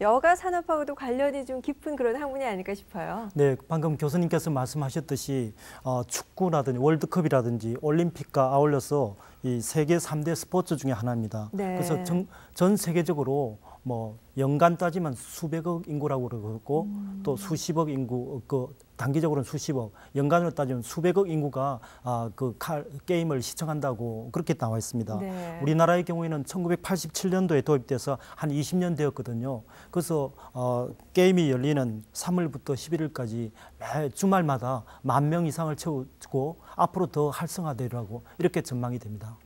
여가 산업하고도 관련이 좀 깊은 그런 학문이 아닐까 싶어요. 네, 방금 교수님께서 말씀하셨듯이 어, 축구라든지 월드컵이라든지 올림픽과 아울러서 이 세계 3대 스포츠 중에 하나입니다. 네. 그래서 전, 전 세계적으로 뭐 연간 따지면 수백억 인구라고 그러고 음. 또 수십억 인구 그 단기적으로는 수십억, 연간으로 따지면 수백억 인구가 아, 그 칼, 게임을 시청한다고 그렇게 나와 있습니다. 네. 우리나라의 경우에는 1987년도에 도입돼서 한 20년 되었거든요. 그래서 어, 게임이 열리는 3월부터 11일까지 매 주말마다 만 명 이상을 채우고 앞으로 더 활성화되라고 이렇게 전망이 됩니다.